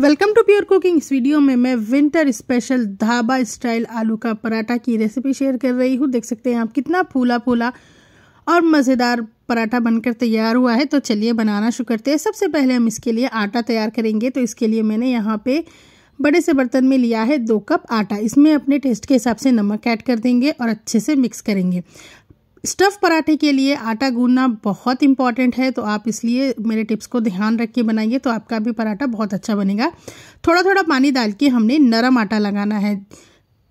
welcome to pure cooking इस video में मैं विंटर स्पेशल धाबा स्टाइल आलू का पराठा की रेसिपी शेयर कर रही हूँ देख सकते हैं आप कितना फूला फूला और मज़ेदार पराठा बनकर तैयार हुआ है तो चलिए बनाना शुरू करते हैं सबसे पहले हम इसके लिए आटा तैयार करेंगे तो इसके लिए मैंने यहाँ पे बड़े से बर्तन में लिया है दो कप आटा इसमें अपने टेस्ट के हिसाब से नमक ऐड कर देंगे और अच्छे से मिक्स करेंगे स्टफ़ पराठे के लिए आटा गूंदना बहुत इंपॉर्टेंट है तो आप इसलिए मेरे टिप्स को ध्यान रख के बनाइए तो आपका भी पराठा बहुत अच्छा बनेगा थोड़ा थोड़ा पानी डाल के हमने नरम आटा लगाना है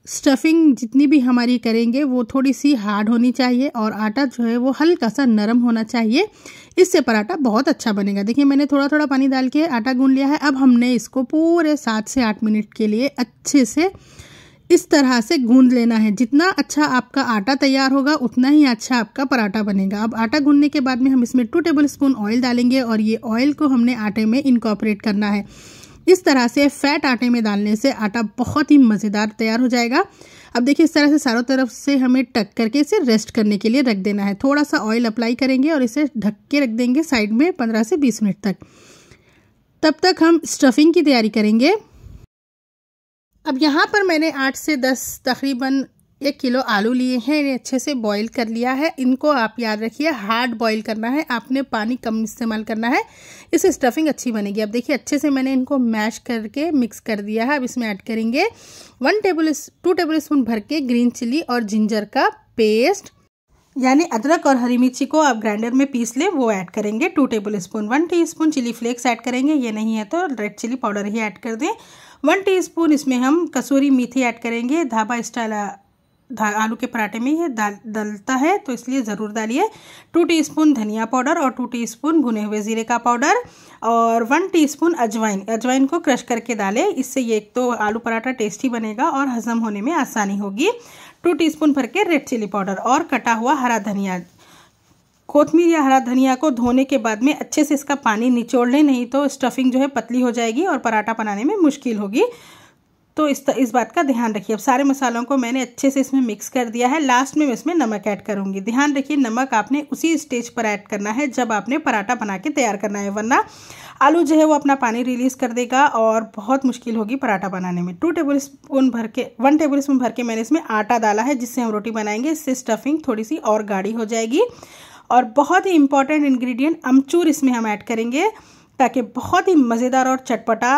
स्टफिंग जितनी भी हमारी करेंगे वो थोड़ी सी हार्ड होनी चाहिए और आटा जो है वो हल्का सा नरम होना चाहिए इससे पराठा बहुत अच्छा बनेगा देखिए मैंने थोड़ा थोड़ा पानी डाल के आटा गूंद लिया है अब हमने इसको पूरे सात से आठ मिनट के लिए अच्छे से इस तरह से गूंद लेना है जितना अच्छा आपका आटा तैयार होगा उतना ही अच्छा आपका पराठा बनेगा अब आटा गूंदने के बाद में हम इसमें टू टेबल स्पून ऑयल डालेंगे और ये ऑयल को हमने आटे में इनकॉपरेट करना है इस तरह से फैट आटे में डालने से आटा बहुत ही मज़ेदार तैयार हो जाएगा अब देखिए इस तरह से चारों तरफ से हमें टक करके इसे रेस्ट करने के लिए रख देना है थोड़ा सा ऑयल अप्लाई करेंगे और इसे ढक के रख देंगे साइड में पंद्रह से बीस मिनट तक तब तक हम स्टफिंग की तैयारी करेंगे अब यहाँ पर मैंने आठ से दस तकरीबन एक किलो आलू लिए हैं इन्हें अच्छे से बॉईल कर लिया है इनको आप याद रखिए हार्ड बॉईल करना है आपने पानी कम इस्तेमाल करना है इससे स्टफिंग अच्छी बनेगी अब देखिए अच्छे से मैंने इनको मैश करके मिक्स कर दिया है अब इसमें ऐड करेंगे one table two tablespoon भर के ग्रीन चिली और जिंजर का पेस्ट यानी अदरक और हरी मिर्ची को आप ग्राइंडर में पीस लें वो ऐड करेंगे two tablespoon one teaspoon chilli flakes add करेंगे ये नहीं है तो रेड चिली पाउडर ही ऐड कर दें वन टीस्पून इसमें हम कसूरी मेथी ऐड करेंगे ढाबा स्टाइल आलू के पराठे में ये दाल डलता है तो इसलिए ज़रूर डालिए टू टीस्पून धनिया पाउडर और टू टीस्पून भुने हुए ज़ीरे का पाउडर और वन टीस्पून अजवाइन अजवाइन को क्रश करके डालें इससे ये एक तो आलू पराठा टेस्टी बनेगा और हज़म होने में आसानी होगी टू टीस्पून भर के रेड चिली पाउडर और कटा हुआ हरा धनिया कोथमीर या हरा धनिया को धोने के बाद में अच्छे से इसका पानी निचोड़ लें नहीं तो स्टफिंग जो है पतली हो जाएगी और पराठा बनाने में मुश्किल होगी तो इस इस बात का ध्यान रखिए अब सारे मसालों को मैंने अच्छे से इसमें मिक्स कर दिया है लास्ट में मैं इसमें नमक ऐड करूँगी ध्यान रखिए नमक आपने उसी स्टेज पर ऐड करना है जब आपने पराठा बना के तैयार करना है वरना आलू जो है वो अपना पानी रिलीज़ कर देगा और बहुत मुश्किल होगी पराठा बनाने में टू टेबल स्पून भर के वन टेबल स्पून भर के मैंने इसमें आटा डाला है जिससे हम रोटी बनाएंगे इससे स्टफिंग थोड़ी सी और गाढ़ी हो जाएगी और बहुत ही इम्पॉर्टेंट इन्ग्रीडियंट अमचूर इसमें हम ऐड करेंगे ताकि बहुत ही मज़ेदार और चटपटा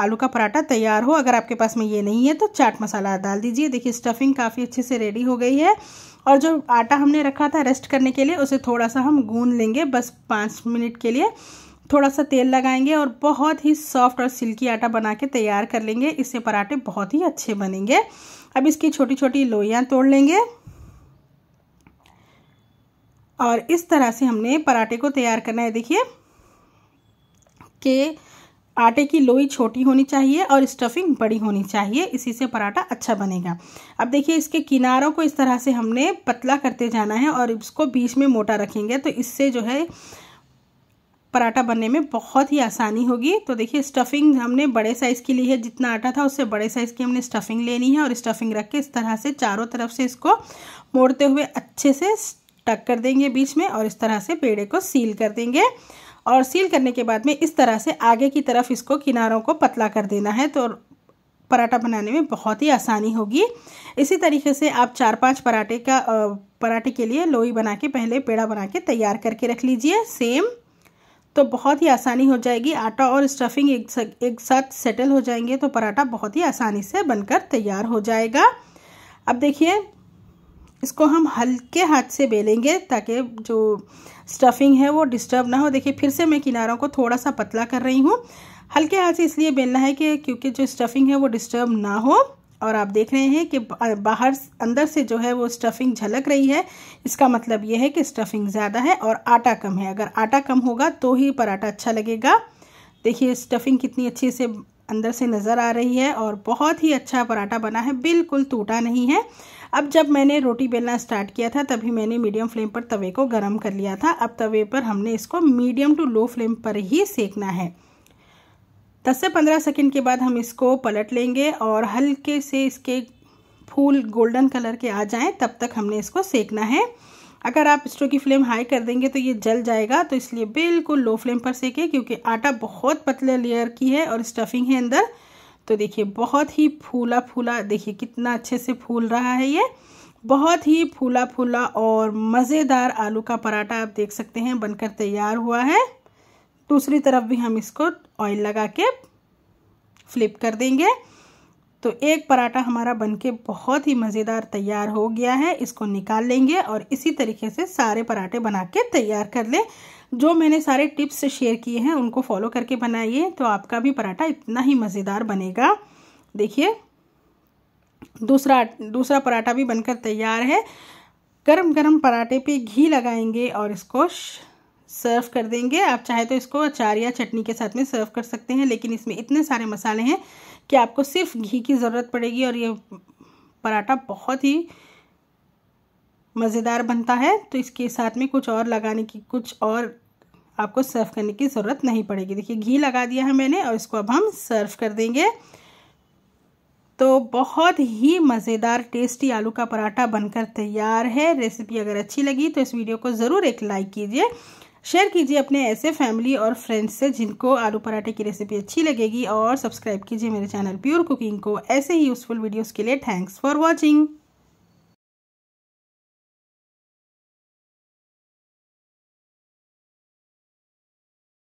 आलू का पराठा तैयार हो अगर आपके पास में ये नहीं है तो चाट मसाला डाल दीजिए देखिए स्टफिंग काफ़ी अच्छे से रेडी हो गई है और जो आटा हमने रखा था रेस्ट करने के लिए उसे थोड़ा सा हम गूँध लेंगे बस पाँच मिनट के लिए थोड़ा सा तेल लगाएंगे और बहुत ही सॉफ्ट और सिल्की आटा बना के तैयार कर लेंगे इससे पराठे बहुत ही अच्छे बनेंगे अब इसकी छोटी छोटी लोइयाँ तोड़ लेंगे और इस तरह से हमने पराठे को तैयार करना है देखिए कि आटे की लोई छोटी होनी चाहिए और स्टफिंग बड़ी होनी चाहिए इसी से पराठा अच्छा बनेगा अब देखिए इसके किनारों को इस तरह से हमने पतला करते जाना है और इसको बीच में मोटा रखेंगे तो इससे जो है पराठा बनने में बहुत ही आसानी होगी तो देखिए स्टफिंग हमने बड़े साइज़ की ली है जितना आटा था उससे बड़े साइज़ की हमने स्टफिंग लेनी है और स्टफिंग रख के इस तरह से चारों तरफ से इसको मोड़ते हुए अच्छे से टक कर देंगे बीच में और इस तरह से पेड़े को सील कर देंगे और सील करने के बाद में इस तरह से आगे की तरफ इसको किनारों को पतला कर देना है तो पराठा बनाने में बहुत ही आसानी होगी इसी तरीके से आप चार पांच पराठे का पराठे के लिए लोई बना के पहले पेड़ा बना के तैयार करके रख लीजिए सेम तो बहुत ही आसानी हो जाएगी आटा और स्टफिंग एक, एक साथ सेटल हो जाएंगे तो पराठा बहुत ही आसानी से बनकर तैयार हो जाएगा अब देखिए इसको हम हल्के हाथ से बेलेंगे ताकि जो स्टफिंग है वो डिस्टर्ब ना हो देखिए फिर से मैं किनारों को थोड़ा सा पतला कर रही हूँ हल्के हाथ से इसलिए बेलना है कि क्योंकि जो स्टफिंग है वो डिस्टर्ब ना हो और आप देख रहे हैं कि बाहर अंदर से जो है वो स्टफिंग झलक रही है इसका मतलब ये है कि स्टफिंग ज़्यादा है और आटा कम है अगर आटा कम होगा तो ही पराठा अच्छा लगेगा देखिए स्टफिंग कितनी अच्छी से अंदर से नज़र आ रही है और बहुत ही अच्छा पराठा बना है बिल्कुल टूटा नहीं है अब जब मैंने रोटी बेलना स्टार्ट किया था तभी मैंने मीडियम फ्लेम पर तवे को गर्म कर लिया था अब तवे पर हमने इसको मीडियम टू लो फ्लेम पर ही सेकना है दस से पंद्रह सेकेंड के बाद हम इसको पलट लेंगे और हल्के से इसके फूल गोल्डन कलर के आ जाएं तब तक हमने इसको सेकना है अगर आप स्टोव की फ्लेम हाई कर देंगे तो ये जल जाएगा तो इसलिए बिल्कुल लो फ्लेम पर सेकें क्योंकि आटा बहुत पतले लेयर की है और स्टफिंग है अंदर तो देखिए बहुत ही फूला फूला देखिए कितना अच्छे से फूल रहा है ये बहुत ही फूला फूला और मज़ेदार आलू का पराठा आप देख सकते हैं बनकर तैयार हुआ है दूसरी तरफ भी हम इसको ऑयल लगा के फ्लिप कर देंगे तो एक पराठा हमारा बनके बहुत ही मज़ेदार तैयार हो गया है इसको निकाल लेंगे और इसी तरीके से सारे पराठे बना के तैयार कर लें जो मैंने सारे टिप्स शेयर किए हैं उनको फॉलो करके बनाइए तो आपका भी पराठा इतना ही मज़ेदार बनेगा देखिए दूसरा दूसरा पराठा भी बनकर तैयार है गरम गरम पराठे पे घी लगाएंगे और इसको सर्व कर देंगे आप चाहे तो इसको अचार या चटनी के साथ में सर्व कर सकते हैं लेकिन इसमें इतने सारे मसाले हैं कि आपको सिर्फ घी की ज़रूरत पड़ेगी और ये पराठा बहुत ही मज़ेदार बनता है तो इसके साथ में कुछ और लगाने की कुछ और आपको सर्व करने की ज़रूरत नहीं पड़ेगी देखिए घी लगा दिया है मैंने और इसको अब हम सर्व कर देंगे तो बहुत ही मज़ेदार टेस्टी आलू का पराठा बनकर तैयार है रेसिपी अगर अच्छी लगी तो इस वीडियो को ज़रूर एक लाइक कीजिए शेयर कीजिए अपने ऐसे फैमिली और फ्रेंड्स से जिनको आलू पराठे की रेसिपी अच्छी लगेगी और सब्सक्राइब कीजिए मेरे चैनल प्योर कुकिंग को ऐसे ही यूज़फुल वीडियोज़ के लिए थैंक्स फॉर वॉचिंग